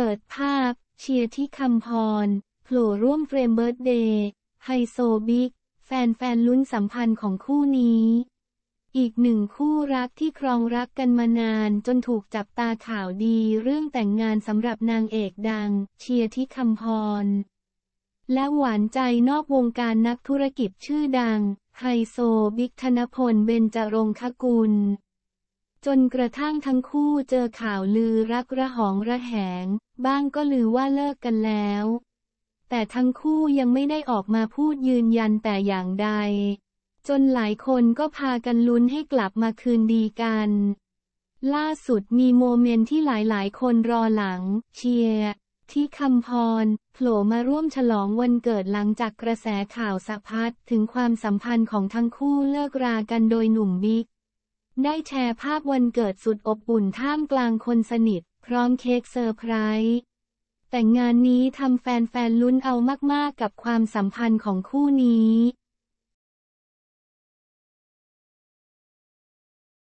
เปิดภาพ เชียร์ที่คำพร โผล่ร่วมเฟรมเบิร์ตเดย์ไฮโซบิ๊กแฟนๆ ลุ้นสัมพันธ์ของคู่นี้ อีกหนึ่งคู่รักที่ครองรักกันมานานจนถูกจับตาข่าวดีเรื่องแต่งงานสำหรับนางเอกดัง เชียร์ที่คำพร และหวานใจนอกวงการนักธุรกิจชื่อดัง ไฮโซบิ๊กธนพลเบญจรงคกุลจนกระทั่งทั้งคู่เจอข่าวลือรักระหองระแหง บ้างก็ลือว่าเลิกกันแล้ว แต่ทั้งคู่ยังไม่ได้ออกมาพูดยืนยันแต่อย่างใด จนหลายคนก็พากันลุ้นให้กลับมาคืนดีกัน ล่าสุดมีโมเมนต์ที่หลายหลายคนรอหลัง เชียร์ที่คำพร โผล่มาร่วมฉลองวันเกิดหลังจากกระแสข่าวสะพัดถึงความสัมพันธ์ของทั้งคู่เลิกรากันโดยหนุ่มบิ๊กได้แชร์ภาพวันเกิดสุดอบอุ่นท่ามกลางคนสนิท พร้อมเค้กเซอร์ไพรส์แต่งานนี้ทำแฟนๆลุ้นเอามากๆกับความสัมพันธ์ของคู่นี้